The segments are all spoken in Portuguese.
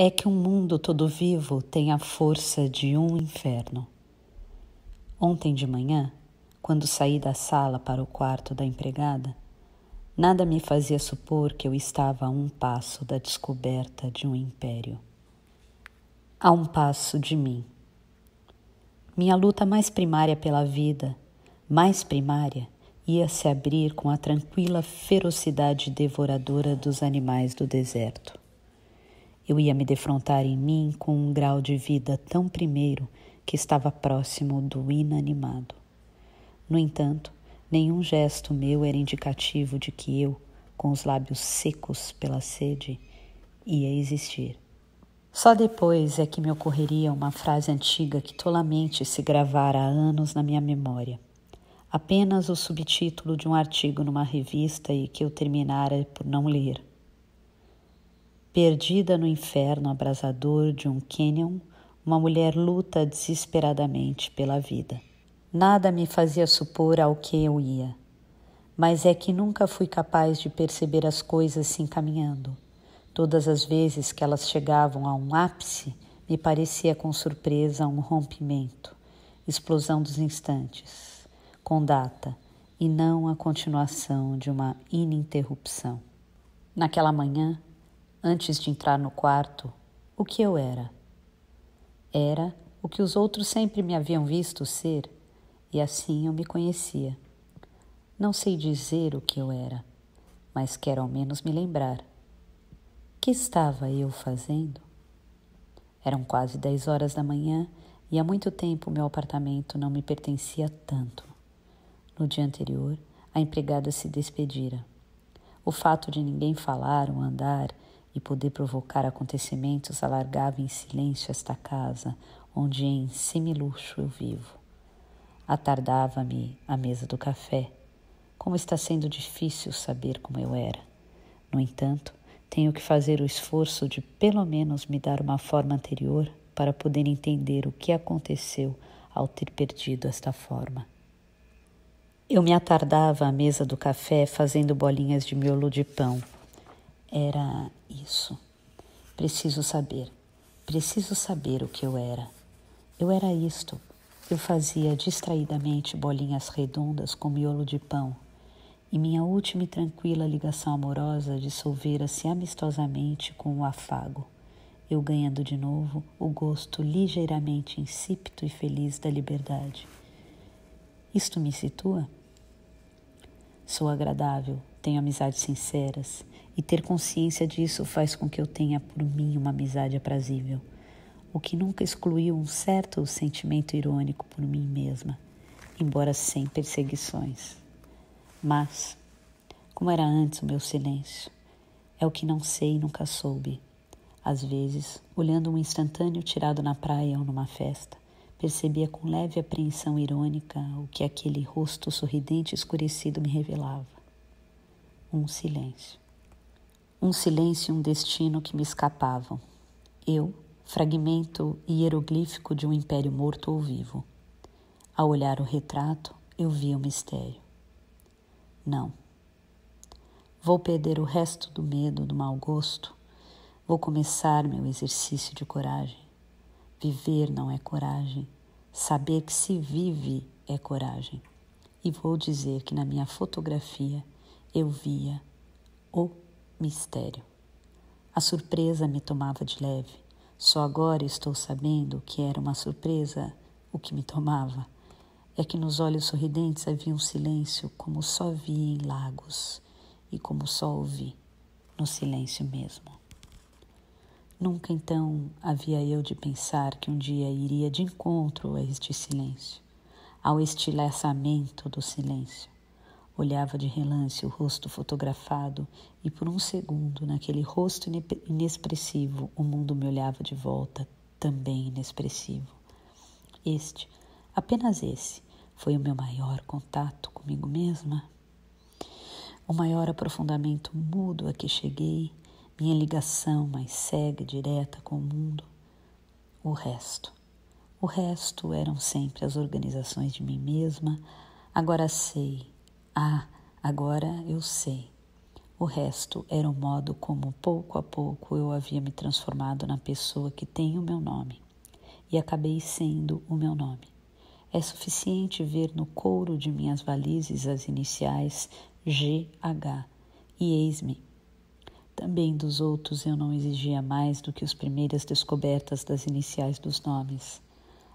é que um mundo todo vivo tem a força de um inferno. Ontem de manhã, quando saí da sala para o quarto da empregada, nada me fazia supor que eu estava a um passo da descoberta de um império. A um passo de mim. Minha luta mais primária pela vida, mais primária, ia se abrir com a tranquila ferocidade devoradora dos animais do deserto. Eu ia me defrontar em mim com um grau de vida tão primeiro que estava próximo do inanimado. No entanto, nenhum gesto meu era indicativo de que eu, com os lábios secos pela sede, ia existir. Só depois é que me ocorreria uma frase antiga que tolamente se gravara há anos na minha memória. Apenas o subtítulo de um artigo numa revista e que eu terminara por não ler. Perdida no inferno abrasador de um canyon, uma mulher luta desesperadamente pela vida. Nada me fazia supor ao que eu ia, mas é que nunca fui capaz de perceber as coisas se encaminhando. Todas as vezes que elas chegavam a um ápice, me parecia com surpresa um rompimento, explosão dos instantes, com data, e não a continuação de uma ininterrupção. Naquela manhã, antes de entrar no quarto, o que eu era. Era o que os outros sempre me haviam visto ser, e assim eu me conhecia. Não sei dizer o que eu era, mas quero ao menos me lembrar. Que estava eu fazendo? Eram quase dez horas da manhã e há muito tempo meu apartamento não me pertencia tanto. No dia anterior, a empregada se despedira. O fato de ninguém falar ou andar e poder provocar acontecimentos alargava em silêncio esta casa, onde em semiluxo eu vivo. Atardava-me à mesa do café. Como está sendo difícil saber como eu era. No entanto, tenho que fazer o esforço de pelo menos me dar uma forma anterior para poder entender o que aconteceu ao ter perdido esta forma. Eu me atardava à mesa do café fazendo bolinhas de miolo de pão. Era isso. Preciso saber. Preciso saber o que eu era. Eu era isto. Eu fazia distraidamente bolinhas redondas com miolo de pão, e minha última e tranquila ligação amorosa dissolvera-se amistosamente com o afago, eu ganhando de novo o gosto ligeiramente insípido e feliz da liberdade. Isto me situa? Sou agradável, tenho amizades sinceras e ter consciência disso faz com que eu tenha por mim uma amizade aprazível, o que nunca excluiu um certo sentimento irônico por mim mesma, embora sem perseguições. Mas, como era antes o meu silêncio, é o que não sei e nunca soube. Às vezes, olhando um instantâneo tirado na praia ou numa festa, percebia com leve apreensão irônica o que aquele rosto sorridente escurecido me revelava um silêncio. Um silêncio e um destino que me escapavam. Eu, fragmento hieroglífico de um império morto ou vivo. Ao olhar o retrato, eu vi o mistério. Não. Vou perder o resto do medo, do mau gosto. Vou começar meu exercício de coragem. Viver não é coragem. Saber que se vive é coragem. E vou dizer que na minha fotografia eu via o mistério. A surpresa me tomava de leve. Só agora estou sabendo que era uma surpresa o que me tomava. É que nos olhos sorridentes havia um silêncio como só vi em lagos e como só ouvi no silêncio mesmo. Nunca então havia eu de pensar que um dia iria de encontro a este silêncio, ao estileçamento do silêncio. Olhava de relance o rosto fotografado e por um segundo, naquele rosto inexpressivo, o mundo me olhava de volta, também inexpressivo. Este, apenas esse, foi o meu maior contato comigo mesma. O maior aprofundamento mudo a que cheguei, minha ligação mais cega e direta com o mundo. O resto. O resto eram sempre as organizações de mim mesma. Agora sei ah, agora eu sei. O resto era o modo como, pouco a pouco, eu havia me transformado na pessoa que tem o meu nome. E acabei sendo o meu nome. É suficiente ver no couro de minhas valizes as iniciais GH e eis-me. Também dos outros eu não exigia mais do que as primeiras descobertas das iniciais dos nomes.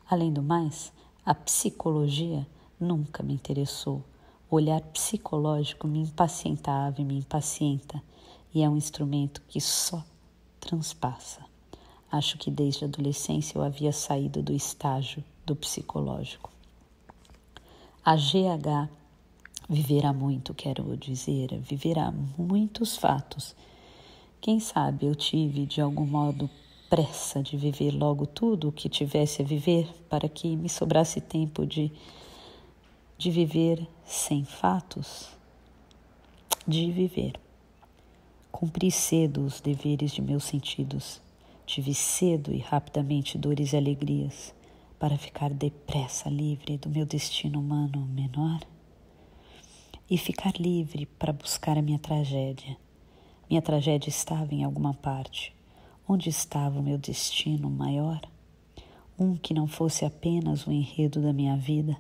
Além do mais, a psicologia nunca me interessou o olhar psicológico me impacientava e me impacienta, e é um instrumento que só transpassa. Acho que desde a adolescência eu havia saído do estágio do psicológico. A GH viverá muito, quero dizer, viverá muitos fatos. Quem sabe eu tive, de algum modo, pressa de viver logo tudo o que tivesse a viver para que me sobrasse tempo de de viver sem fatos, de viver. Cumpri cedo os deveres de meus sentidos, tive cedo e rapidamente dores e alegrias, para ficar depressa livre do meu destino humano menor e ficar livre para buscar a minha tragédia. Minha tragédia estava em alguma parte. Onde estava o meu destino maior? Um que não fosse apenas o enredo da minha vida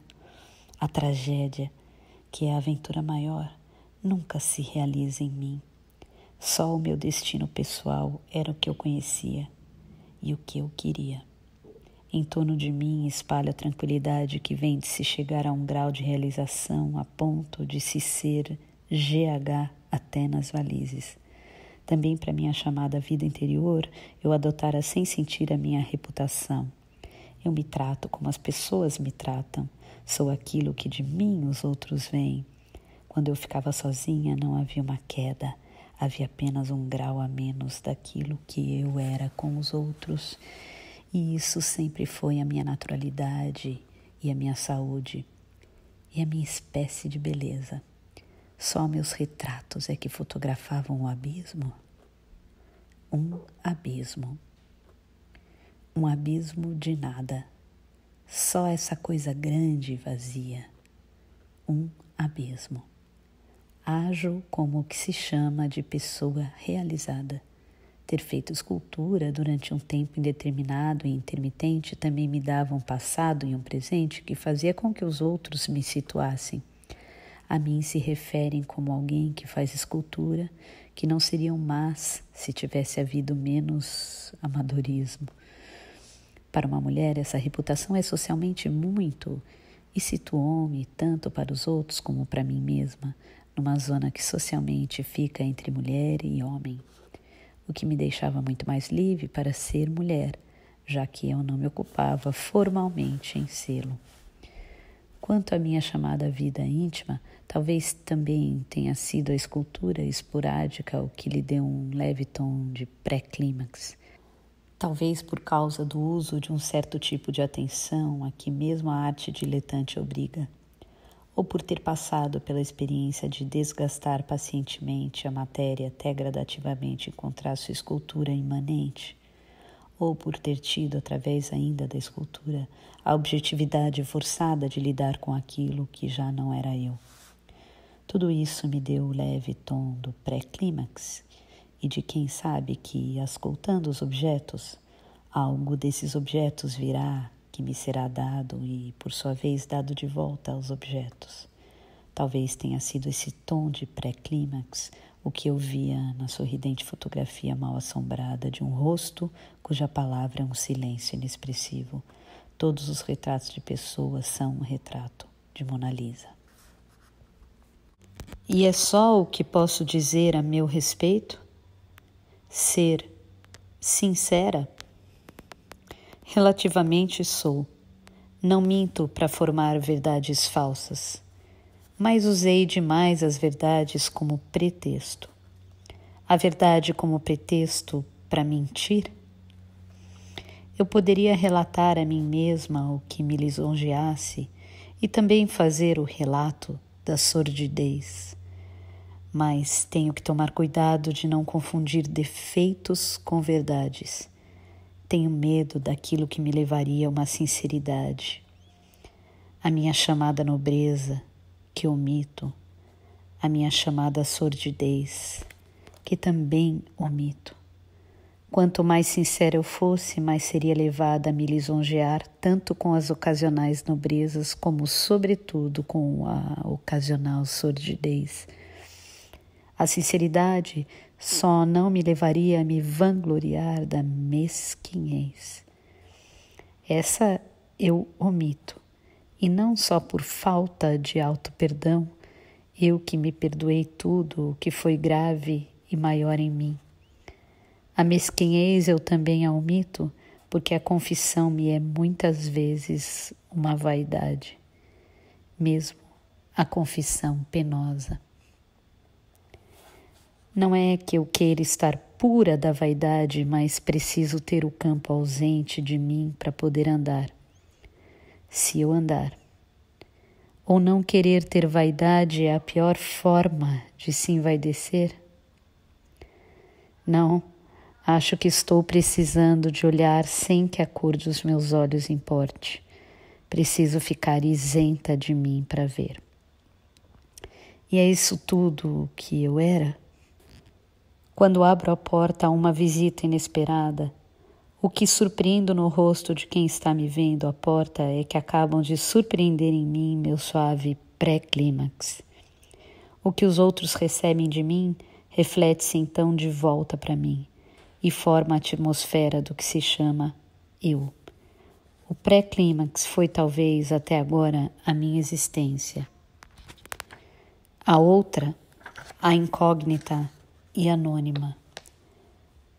a tragédia, que é a aventura maior, nunca se realiza em mim. Só o meu destino pessoal era o que eu conhecia e o que eu queria. Em torno de mim espalha a tranquilidade que vem de se chegar a um grau de realização a ponto de se ser GH até nas valizes. Também para minha chamada vida interior, eu adotara sem sentir a minha reputação, eu me trato como as pessoas me tratam. Sou aquilo que de mim os outros veem. Quando eu ficava sozinha, não havia uma queda, havia apenas um grau a menos daquilo que eu era com os outros. E isso sempre foi a minha naturalidade e a minha saúde e a minha espécie de beleza. Só meus retratos é que fotografavam o abismo. Um abismo um abismo de nada, só essa coisa grande e vazia, um abismo. Ajo como o que se chama de pessoa realizada. Ter feito escultura durante um tempo indeterminado e intermitente também me dava um passado e um presente que fazia com que os outros me situassem. A mim se referem como alguém que faz escultura, que não seriam más se tivesse havido menos amadorismo para uma mulher, essa reputação é socialmente muito e situou-me, tanto para os outros como para mim mesma, numa zona que socialmente fica entre mulher e homem, o que me deixava muito mais livre para ser mulher, já que eu não me ocupava formalmente em sê-lo. Quanto à minha chamada vida íntima, talvez também tenha sido a escultura esporádica o que lhe deu um leve tom de pré-clímax. Talvez por causa do uso de um certo tipo de atenção a que mesmo a arte diletante obriga, ou por ter passado pela experiência de desgastar pacientemente a matéria até gradativamente encontrar sua escultura imanente, ou por ter tido, através ainda da escultura, a objetividade forçada de lidar com aquilo que já não era eu. Tudo isso me deu o leve tom do pré-clímax e de quem sabe que, ascoltando os objetos, algo desses objetos virá que me será dado e, por sua vez, dado de volta aos objetos. Talvez tenha sido esse tom de pré-clímax o que eu via na sorridente fotografia mal assombrada de um rosto cuja palavra é um silêncio inexpressivo. Todos os retratos de pessoas são um retrato de Mona Lisa. E é só o que posso dizer a meu respeito? ser sincera? Relativamente sou. Não minto para formar verdades falsas, mas usei demais as verdades como pretexto. A verdade como pretexto para mentir? Eu poderia relatar a mim mesma o que me lisonjeasse e também fazer o relato da sordidez mas tenho que tomar cuidado de não confundir defeitos com verdades. Tenho medo daquilo que me levaria a uma sinceridade. A minha chamada nobreza, que omito, a minha chamada sordidez, que também omito. Quanto mais sincera eu fosse, mais seria levada a me lisonjear tanto com as ocasionais nobrezas como, sobretudo, com a ocasional sordidez a sinceridade só não me levaria a me vangloriar da mesquinhez. Essa eu omito, e não só por falta de alto perdão eu que me perdoei tudo o que foi grave e maior em mim. A mesquinhez eu também a omito, porque a confissão me é muitas vezes uma vaidade, mesmo a confissão penosa. Não é que eu queira estar pura da vaidade, mas preciso ter o campo ausente de mim para poder andar. Se eu andar. Ou não querer ter vaidade é a pior forma de se envaidecer? Não, acho que estou precisando de olhar sem que a cor dos meus olhos importe. Preciso ficar isenta de mim para ver. E é isso tudo que eu era? Quando abro a porta a uma visita inesperada, o que surpreendo no rosto de quem está me vendo à porta é que acabam de surpreender em mim meu suave pré-clímax. O que os outros recebem de mim reflete-se então de volta para mim e forma a atmosfera do que se chama eu. O pré-clímax foi talvez até agora a minha existência. A outra, a incógnita, e anônima.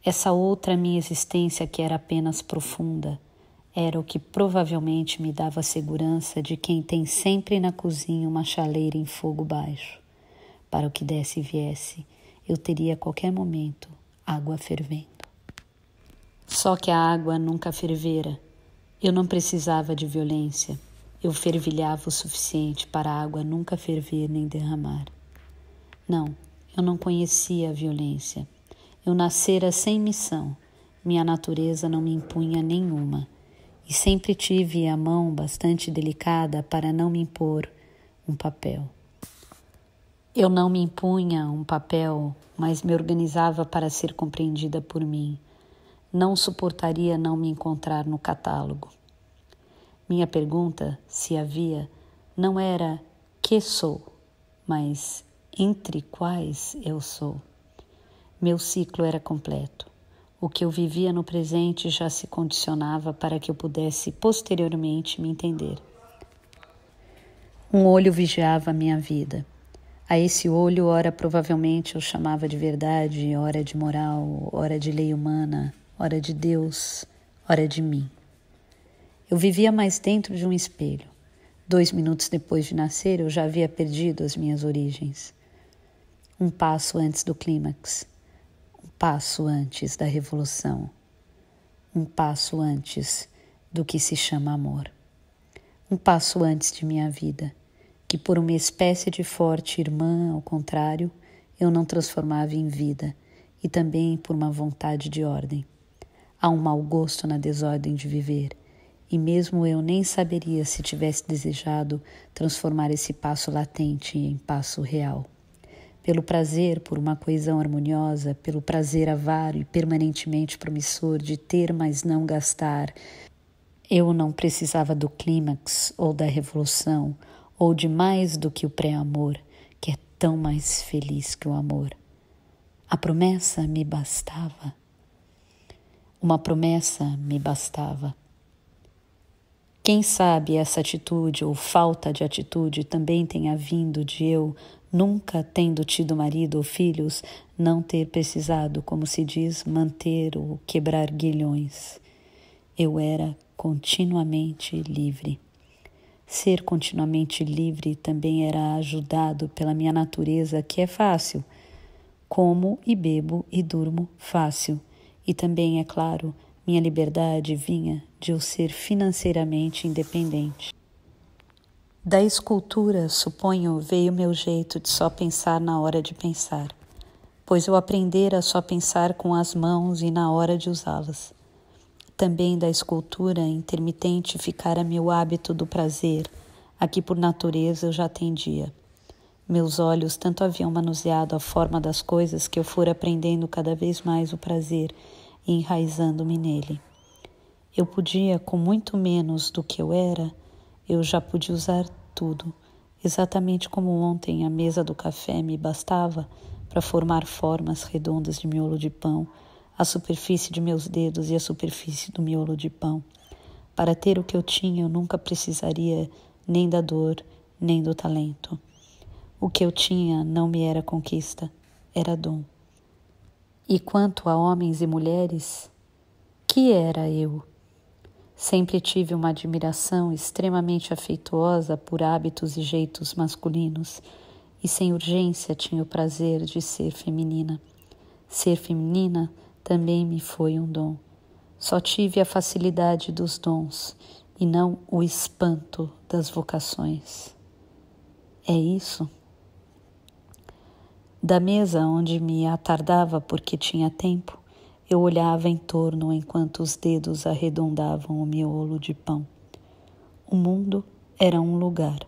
Essa outra minha existência, que era apenas profunda, era o que provavelmente me dava a segurança de quem tem sempre na cozinha uma chaleira em fogo baixo. Para o que desse e viesse, eu teria a qualquer momento água fervendo. Só que a água nunca fervera. Eu não precisava de violência. Eu fervilhava o suficiente para a água nunca ferver nem derramar. Não, eu não conhecia a violência. Eu nascera sem missão. Minha natureza não me impunha nenhuma. E sempre tive a mão bastante delicada para não me impor um papel. Eu não me impunha um papel, mas me organizava para ser compreendida por mim. Não suportaria não me encontrar no catálogo. Minha pergunta, se havia, não era que sou, mas entre quais eu sou. Meu ciclo era completo. O que eu vivia no presente já se condicionava para que eu pudesse posteriormente me entender. Um olho vigiava a minha vida. A esse olho, ora provavelmente eu chamava de verdade, ora de moral, ora de lei humana, ora de Deus, ora de mim. Eu vivia mais dentro de um espelho. Dois minutos depois de nascer, eu já havia perdido as minhas origens um passo antes do clímax, um passo antes da revolução, um passo antes do que se chama amor, um passo antes de minha vida, que por uma espécie de forte irmã, ao contrário, eu não transformava em vida, e também por uma vontade de ordem. Há um mau gosto na desordem de viver, e mesmo eu nem saberia se tivesse desejado transformar esse passo latente em passo real pelo prazer por uma coesão harmoniosa, pelo prazer avaro e permanentemente promissor de ter, mas não gastar. Eu não precisava do clímax ou da revolução, ou de mais do que o pré-amor, que é tão mais feliz que o amor. A promessa me bastava. Uma promessa me bastava. Quem sabe essa atitude ou falta de atitude também tenha vindo de eu nunca tendo tido marido ou filhos, não ter precisado, como se diz, manter ou quebrar guilhões. Eu era continuamente livre. Ser continuamente livre também era ajudado pela minha natureza, que é fácil. Como e bebo e durmo fácil. E também, é claro, minha liberdade vinha de eu ser financeiramente independente. Da escultura, suponho, veio meu jeito de só pensar na hora de pensar, pois eu aprendera a só pensar com as mãos e na hora de usá-las. Também da escultura intermitente ficara meu hábito do prazer, a que por natureza eu já tendia. Meus olhos tanto haviam manuseado a forma das coisas que eu fora aprendendo cada vez mais o prazer e enraizando-me nele. Eu podia, com muito menos do que eu era, eu já podia usar tudo, exatamente como ontem a mesa do café me bastava para formar formas redondas de miolo de pão, a superfície de meus dedos e a superfície do miolo de pão. Para ter o que eu tinha, eu nunca precisaria nem da dor, nem do talento. O que eu tinha não me era conquista, era dom. E quanto a homens e mulheres, que era eu? Sempre tive uma admiração extremamente afeituosa por hábitos e jeitos masculinos, e sem urgência tinha o prazer de ser feminina. Ser feminina também me foi um dom. Só tive a facilidade dos dons e não o espanto das vocações. É isso? Da mesa onde me atardava porque tinha tempo, eu olhava em torno enquanto os dedos arredondavam o miolo de pão. O mundo era um lugar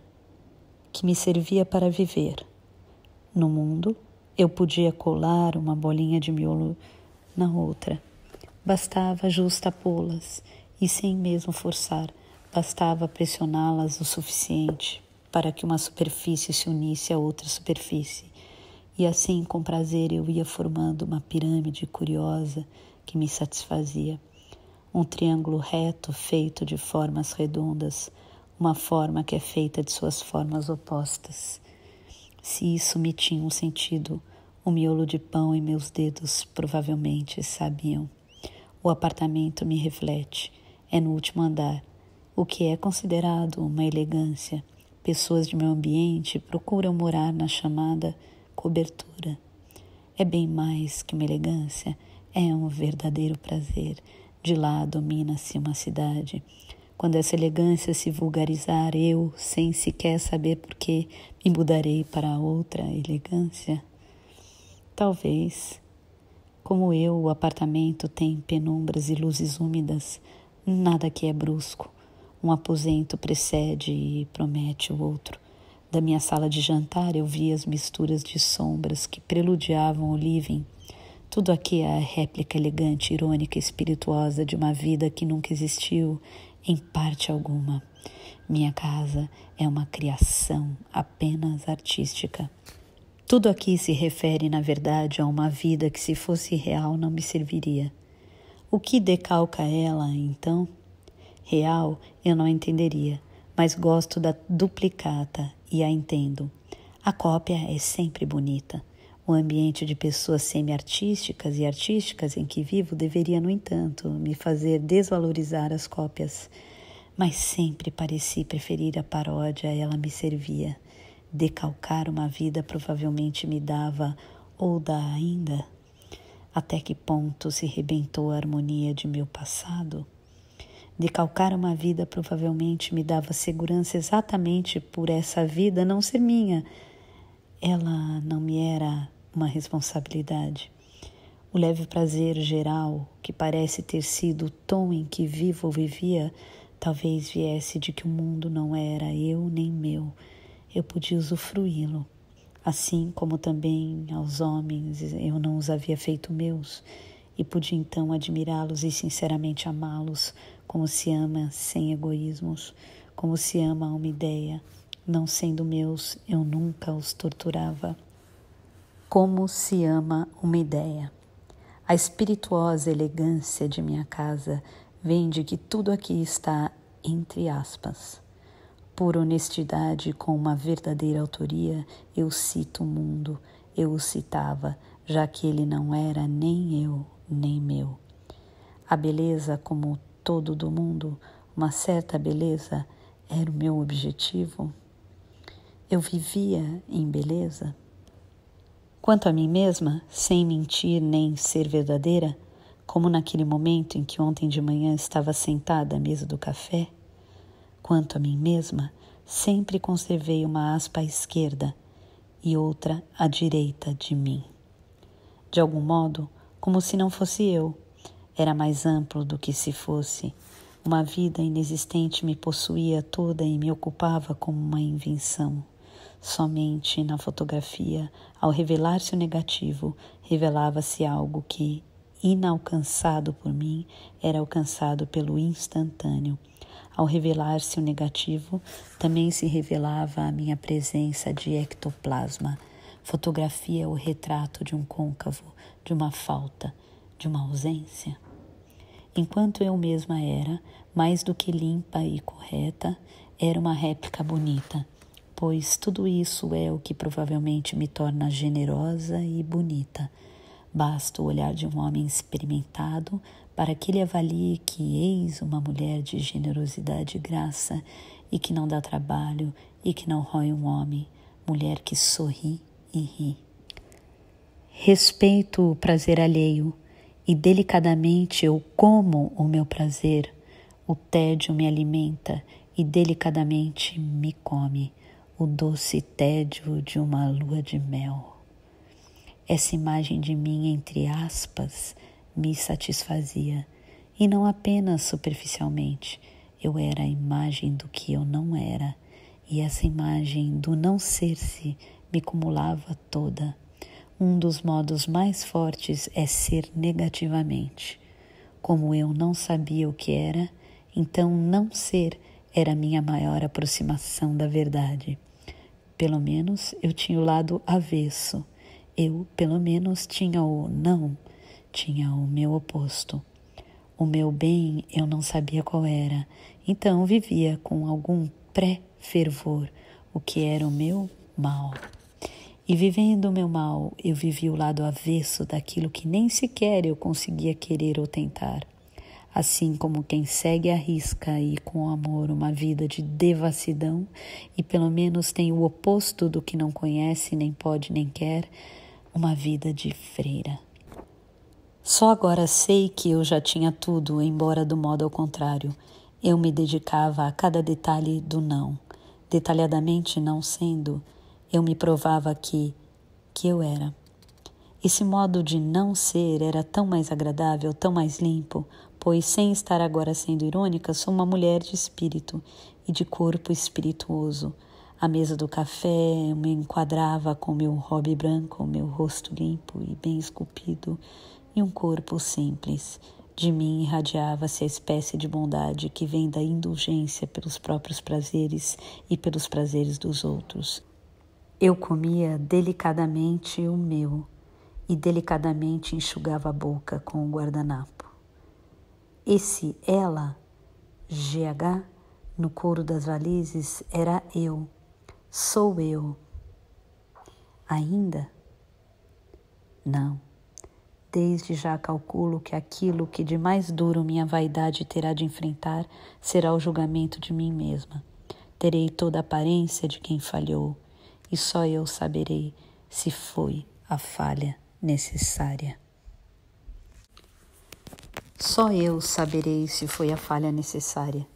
que me servia para viver. No mundo, eu podia colar uma bolinha de miolo na outra. Bastava justapô-las e, sem mesmo forçar, bastava pressioná-las o suficiente para que uma superfície se unisse a outra superfície e assim, com prazer, eu ia formando uma pirâmide curiosa que me satisfazia. Um triângulo reto feito de formas redondas, uma forma que é feita de suas formas opostas. Se isso me tinha um sentido, o miolo de pão em meus dedos provavelmente sabiam. O apartamento me reflete, é no último andar, o que é considerado uma elegância. Pessoas de meu ambiente procuram morar na chamada cobertura. É bem mais que uma elegância, é um verdadeiro prazer. De lá domina-se uma cidade. Quando essa elegância se vulgarizar, eu, sem sequer saber porquê, me mudarei para outra elegância. Talvez, como eu, o apartamento tem penumbras e luzes úmidas, nada que é brusco. Um aposento precede e promete o outro. Da minha sala de jantar eu via as misturas de sombras que preludiavam o living. Tudo aqui é a réplica elegante, irônica e espirituosa de uma vida que nunca existiu, em parte alguma. Minha casa é uma criação apenas artística. Tudo aqui se refere, na verdade, a uma vida que, se fosse real, não me serviria. O que decalca ela, então? Real eu não entenderia, mas gosto da duplicata e a entendo. A cópia é sempre bonita. O ambiente de pessoas semi-artísticas e artísticas em que vivo deveria, no entanto, me fazer desvalorizar as cópias. Mas sempre pareci preferir a paródia, ela me servia. Decalcar uma vida provavelmente me dava, ou dá ainda. Até que ponto se rebentou a harmonia de meu passado? De calcar uma vida provavelmente me dava segurança exatamente por essa vida não ser minha. Ela não me era uma responsabilidade. O leve prazer geral, que parece ter sido o tom em que vivo ou vivia, talvez viesse de que o mundo não era eu nem meu. Eu podia usufruí-lo. Assim como também aos homens eu não os havia feito meus, e podia então admirá-los e sinceramente amá-los, como se ama sem egoísmos, como se ama uma ideia, não sendo meus, eu nunca os torturava. Como se ama uma ideia. A espirituosa elegância de minha casa vem de que tudo aqui está entre aspas. Por honestidade, com uma verdadeira autoria, eu cito o mundo, eu o citava, já que ele não era nem eu, nem meu. A beleza, como todo do mundo uma certa beleza era o meu objetivo? Eu vivia em beleza? Quanto a mim mesma, sem mentir nem ser verdadeira, como naquele momento em que ontem de manhã estava sentada à mesa do café, quanto a mim mesma, sempre conservei uma aspa à esquerda e outra à direita de mim. De algum modo, como se não fosse eu, era mais amplo do que se fosse. Uma vida inexistente me possuía toda e me ocupava como uma invenção. Somente na fotografia, ao revelar-se o negativo, revelava-se algo que, inalcançado por mim, era alcançado pelo instantâneo. Ao revelar-se o negativo, também se revelava a minha presença de ectoplasma. Fotografia é o retrato de um côncavo, de uma falta, de uma ausência enquanto eu mesma era, mais do que limpa e correta, era uma réplica bonita, pois tudo isso é o que provavelmente me torna generosa e bonita. Basta o olhar de um homem experimentado para que ele avalie que eis uma mulher de generosidade e graça e que não dá trabalho e que não rói um homem, mulher que sorri e ri. Respeito o prazer alheio e delicadamente eu como o meu prazer. O tédio me alimenta e delicadamente me come o doce tédio de uma lua de mel. Essa imagem de mim, entre aspas, me satisfazia, e não apenas superficialmente. Eu era a imagem do que eu não era, e essa imagem do não ser-se me cumulava toda. Um dos modos mais fortes é ser negativamente. Como eu não sabia o que era, então não ser era minha maior aproximação da verdade. Pelo menos eu tinha o lado avesso. Eu, pelo menos, tinha o não, tinha o meu oposto. O meu bem eu não sabia qual era, então vivia com algum pré-fervor o que era o meu mal. E vivendo o meu mal, eu vivi o lado avesso daquilo que nem sequer eu conseguia querer ou tentar. Assim como quem segue à risca e com amor uma vida de devassidão e pelo menos tem o oposto do que não conhece, nem pode, nem quer, uma vida de freira. Só agora sei que eu já tinha tudo, embora do modo ao contrário. Eu me dedicava a cada detalhe do não, detalhadamente não sendo eu me provava que, que eu era. Esse modo de não ser era tão mais agradável, tão mais limpo, pois, sem estar agora sendo irônica, sou uma mulher de espírito e de corpo espirituoso. A mesa do café me enquadrava com meu hobby branco, meu rosto limpo e bem esculpido, e um corpo simples. De mim irradiava-se a espécie de bondade que vem da indulgência pelos próprios prazeres e pelos prazeres dos outros. Eu comia delicadamente o meu e delicadamente enxugava a boca com o guardanapo. Esse ela, GH, no couro das valizes era eu, sou eu. Ainda? Não. Desde já calculo que aquilo que de mais duro minha vaidade terá de enfrentar será o julgamento de mim mesma. Terei toda a aparência de quem falhou e só eu saberei se foi a falha necessária. Só eu saberei se foi a falha necessária.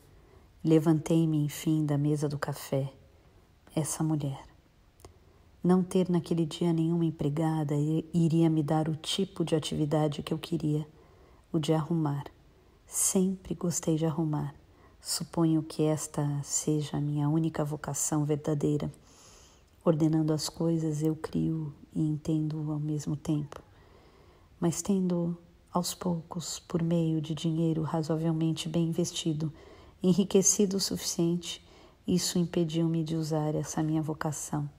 Levantei-me, enfim, da mesa do café. Essa mulher. Não ter naquele dia nenhuma empregada iria me dar o tipo de atividade que eu queria, o de arrumar. Sempre gostei de arrumar. Suponho que esta seja a minha única vocação verdadeira. Ordenando as coisas, eu crio e entendo ao mesmo tempo, mas tendo aos poucos, por meio de dinheiro razoavelmente bem investido, enriquecido o suficiente, isso impediu-me de usar essa minha vocação.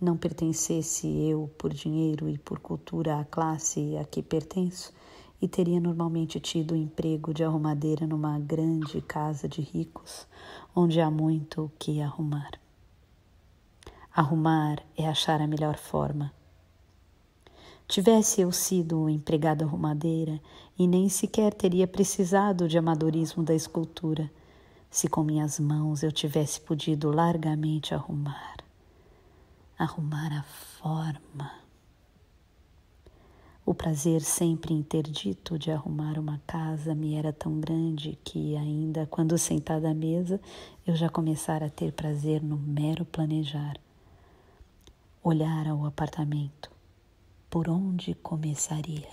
Não pertencesse eu, por dinheiro e por cultura, à classe a que pertenço, e teria normalmente tido o emprego de arrumadeira numa grande casa de ricos, onde há muito o que arrumar. Arrumar é achar a melhor forma. Tivesse eu sido um empregado arrumadeira e nem sequer teria precisado de amadorismo da escultura, se com minhas mãos eu tivesse podido largamente arrumar, arrumar a forma. O prazer sempre interdito de arrumar uma casa me era tão grande que, ainda quando sentada à mesa, eu já começara a ter prazer no mero planejar olhar ao apartamento, por onde começaria.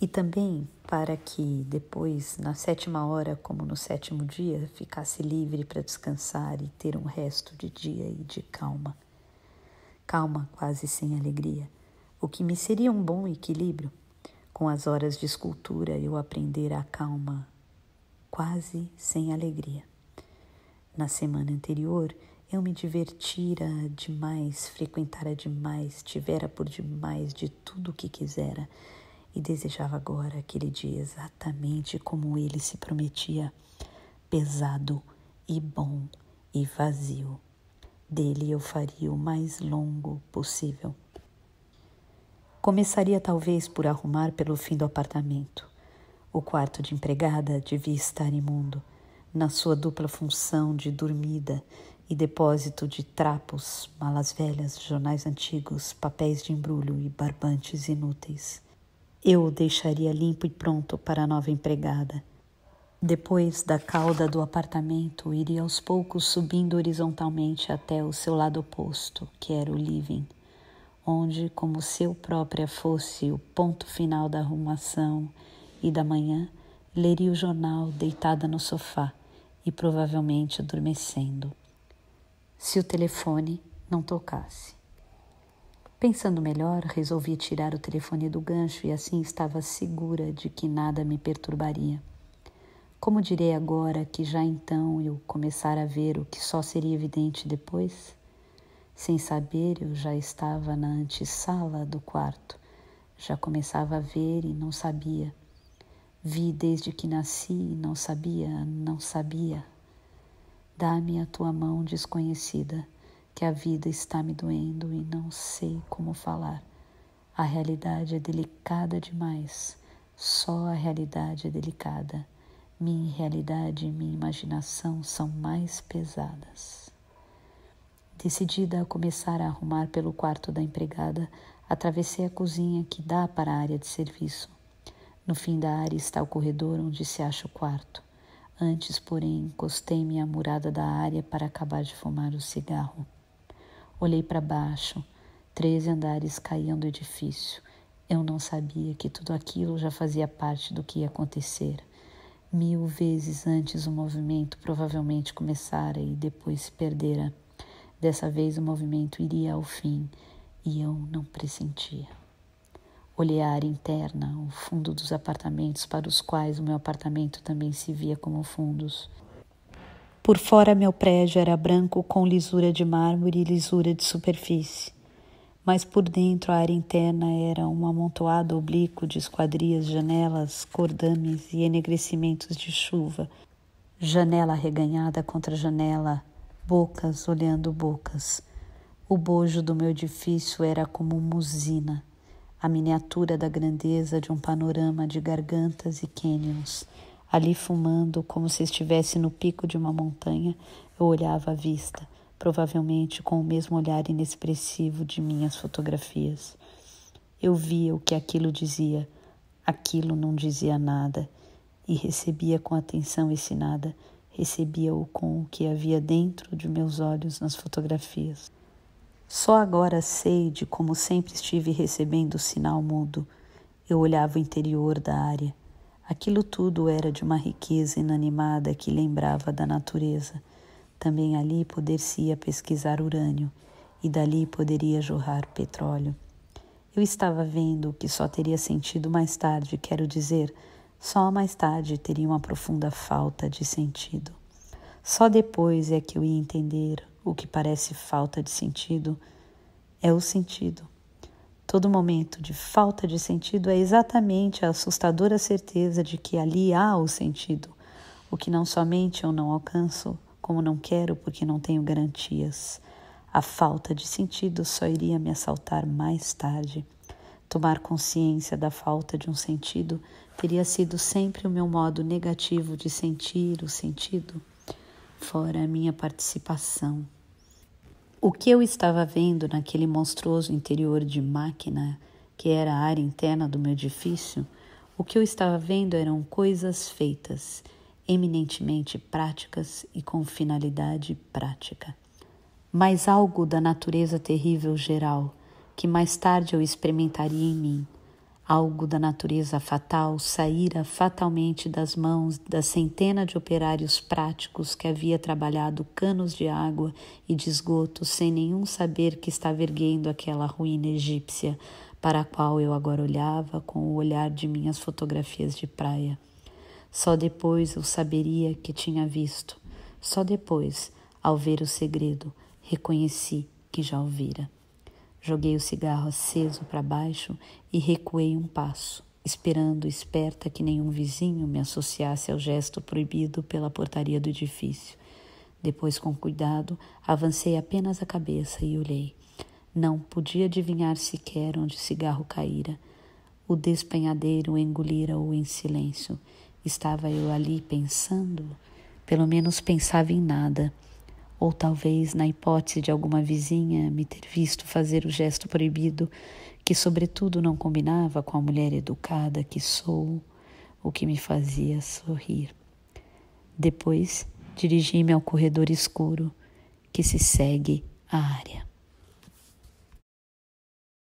E também para que depois, na sétima hora, como no sétimo dia, ficasse livre para descansar e ter um resto de dia e de calma. Calma quase sem alegria, o que me seria um bom equilíbrio. Com as horas de escultura, eu aprender a calma quase sem alegria. Na semana anterior, eu me divertira demais, frequentara demais, tivera por demais de tudo o que quisera e desejava agora aquele dia exatamente como ele se prometia, pesado e bom e vazio. Dele eu faria o mais longo possível. Começaria talvez por arrumar pelo fim do apartamento. O quarto de empregada devia estar imundo, na sua dupla função de dormida e depósito de trapos, malas velhas, jornais antigos, papéis de embrulho e barbantes inúteis. Eu o deixaria limpo e pronto para a nova empregada. Depois da cauda do apartamento, iria aos poucos subindo horizontalmente até o seu lado oposto, que era o living, onde, como seu própria fosse o ponto final da arrumação e da manhã, leria o jornal deitada no sofá e provavelmente adormecendo se o telefone não tocasse. Pensando melhor, resolvi tirar o telefone do gancho e assim estava segura de que nada me perturbaria. Como direi agora que já então eu começara a ver o que só seria evidente depois? Sem saber, eu já estava na antessala do quarto. Já começava a ver e não sabia. Vi desde que nasci e não sabia, não sabia. Dá-me a tua mão desconhecida, que a vida está me doendo e não sei como falar. A realidade é delicada demais, só a realidade é delicada. Minha realidade e minha imaginação são mais pesadas. Decidida a começar a arrumar pelo quarto da empregada, atravessei a cozinha que dá para a área de serviço. No fim da área está o corredor onde se acha o quarto. Antes, porém, encostei-me à murada da área para acabar de fumar o cigarro. Olhei para baixo. Três andares caíam do edifício. Eu não sabia que tudo aquilo já fazia parte do que ia acontecer. Mil vezes antes o movimento provavelmente começara e depois se perdera. Dessa vez o movimento iria ao fim e eu não pressentia olhar interna, o fundo dos apartamentos para os quais o meu apartamento também se via como fundos. Por fora, meu prédio era branco com lisura de mármore e lisura de superfície, mas por dentro a área interna era um amontoado oblíquo de esquadrias, janelas, cordames e enegrecimentos de chuva, janela reganhada contra janela, bocas olhando bocas. O bojo do meu edifício era como musina a miniatura da grandeza de um panorama de gargantas e cânions. Ali fumando, como se estivesse no pico de uma montanha, eu olhava a vista, provavelmente com o mesmo olhar inexpressivo de minhas fotografias. Eu via o que aquilo dizia, aquilo não dizia nada, e recebia com atenção esse nada, recebia-o com o que havia dentro de meus olhos nas fotografias. Só agora sei de como sempre estive recebendo o sinal mudo. Eu olhava o interior da área. Aquilo tudo era de uma riqueza inanimada que lembrava da natureza. Também ali poder-se-ia pesquisar urânio, e dali poderia jorrar petróleo. Eu estava vendo o que só teria sentido mais tarde, quero dizer, só mais tarde teria uma profunda falta de sentido. Só depois é que eu ia entender o que parece falta de sentido é o sentido. Todo momento de falta de sentido é exatamente a assustadora certeza de que ali há o sentido, o que não somente eu não alcanço, como não quero porque não tenho garantias. A falta de sentido só iria me assaltar mais tarde. Tomar consciência da falta de um sentido teria sido sempre o meu modo negativo de sentir o sentido fora a minha participação. O que eu estava vendo naquele monstruoso interior de máquina que era a área interna do meu edifício, o que eu estava vendo eram coisas feitas, eminentemente práticas e com finalidade prática. Mas algo da natureza terrível geral, que mais tarde eu experimentaria em mim, Algo da natureza fatal saíra fatalmente das mãos da centena de operários práticos que havia trabalhado canos de água e de esgoto sem nenhum saber que estava erguendo aquela ruína egípcia para a qual eu agora olhava com o olhar de minhas fotografias de praia. Só depois eu saberia que tinha visto. Só depois, ao ver o segredo, reconheci que já o vira. Joguei o cigarro aceso para baixo e recuei um passo, esperando, esperta, que nenhum vizinho me associasse ao gesto proibido pela portaria do edifício. Depois, com cuidado, avancei apenas a cabeça e olhei. Não podia adivinhar sequer onde o cigarro caíra. O despenhadeiro engolira-o em silêncio. Estava eu ali pensando? Pelo menos pensava em nada ou talvez na hipótese de alguma vizinha me ter visto fazer o gesto proibido, que sobretudo não combinava com a mulher educada que sou, o que me fazia sorrir. Depois, dirigi-me ao corredor escuro que se segue à área.